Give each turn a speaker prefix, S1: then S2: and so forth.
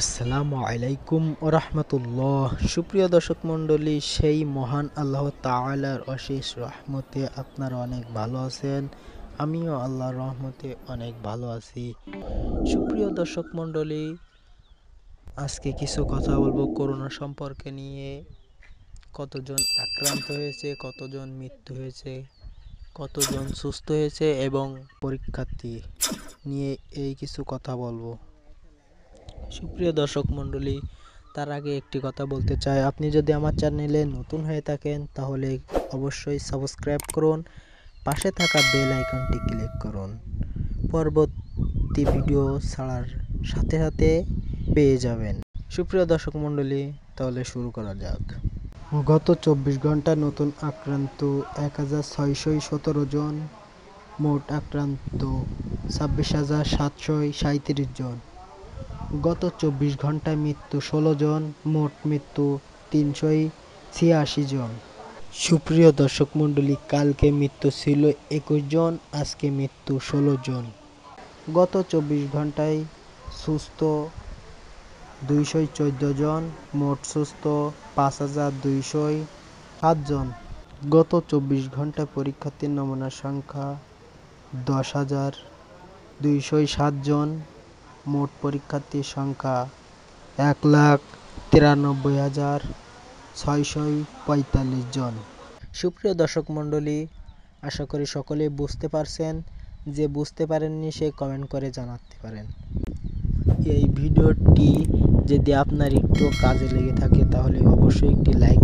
S1: আসসালামু আলাইকুম রহমতুল্লাহ সুপ্রিয় দর্শক মণ্ডলী সেই মহান আল্লাহ তালার অশেষ রহমতে আপনারা অনেক ভালো আছেন আমিও আল্লাহর রহমতে অনেক ভালো আছি সুপ্রিয় দর্শক মণ্ডলী আজকে কিছু কথা বলবো করোনা সম্পর্কে নিয়ে কতজন আক্রান্ত হয়েছে কতজন মৃত্যু হয়েছে কতজন সুস্থ হয়েছে এবং পরীক্ষার্থী নিয়ে এই কিছু কথা বলবো সুপ্রিয় দর্শক মণ্ডলী তার আগে একটি কথা বলতে চাই আপনি যদি আমার চ্যানেলে নতুন হয়ে থাকেন তাহলে অবশ্যই সাবস্ক্রাইব করুন পাশে থাকা বেল আইকনটি ক্লিক করুন পরবর্তী ভিডিও ছাড়ার সাথে সাথে পেয়ে যাবেন সুপ্রিয় দর্শক মণ্ডলী তাহলে শুরু করা যাক গত চব্বিশ ঘন্টা নতুন আক্রান্ত এক হাজার ছয়শই সতেরো জন মোট আক্রান্ত ছাব্বিশ হাজার সাতশোই সাঁত্রিশ জন গত চব্বিশ ঘন্টায় মৃত্যু ষোলো জন মোট মৃত্যু তিনশোই ছিয়াশি জন সুপ্রিয় দর্শক মণ্ডলী কালকে মৃত্যু ছিল একুশ জন আজকে মৃত্যু ষোলো জন গত চব্বিশ ঘন্টায় সুস্থ দুইশো চোদ্দ জন মোট সুস্থ পাঁচ হাজার দুইশো জন গত চব্বিশ ঘন্টায় পরীক্ষার্থীর নমুনার সংখ্যা দশ হাজার দুইশো সাতজন মোট পরীক্ষার্থীর সংখ্যা এক লাখ তিরানব্বই হাজার ছয়শো পঁয়তাল্লিশ জন সুপ্রিয় দর্শক মণ্ডলী আশা করি সকলে বুঝতে পারছেন যে বুঝতে পারেননি সে কমেন্ট করে জানাতে পারেন এই ভিডিওটি যদি আপনার একটু কাজে লেগে থাকে তাহলে অবশ্যই একটি লাইক